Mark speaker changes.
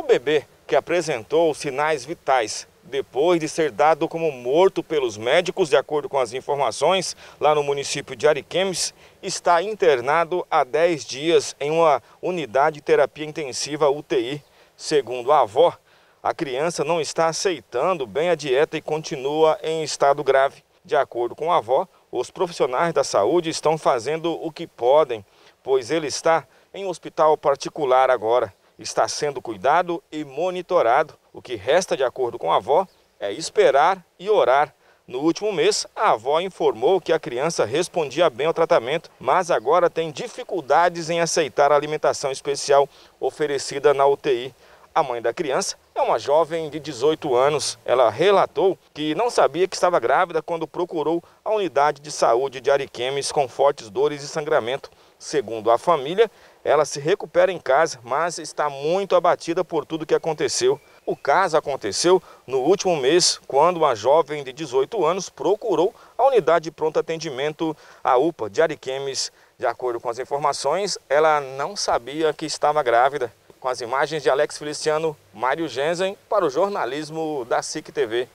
Speaker 1: O bebê, que apresentou sinais vitais depois de ser dado como morto pelos médicos, de acordo com as informações, lá no município de Ariquemes, está internado há 10 dias em uma unidade de terapia intensiva UTI. Segundo a avó, a criança não está aceitando bem a dieta e continua em estado grave. De acordo com a avó, os profissionais da saúde estão fazendo o que podem, pois ele está em um hospital particular agora está sendo cuidado e monitorado. O que resta, de acordo com a avó, é esperar e orar. No último mês, a avó informou que a criança respondia bem ao tratamento, mas agora tem dificuldades em aceitar a alimentação especial oferecida na UTI. A mãe da criança é uma jovem de 18 anos. Ela relatou que não sabia que estava grávida quando procurou a unidade de saúde de Ariquemes com fortes dores e sangramento. Segundo a família, ela se recupera em casa, mas está muito abatida por tudo que aconteceu. O caso aconteceu no último mês, quando uma jovem de 18 anos procurou a unidade de pronto atendimento, a UPA de Ariquemes. De acordo com as informações, ela não sabia que estava grávida. Com as imagens de Alex Feliciano, Mário Genzen, para o jornalismo da SIC TV.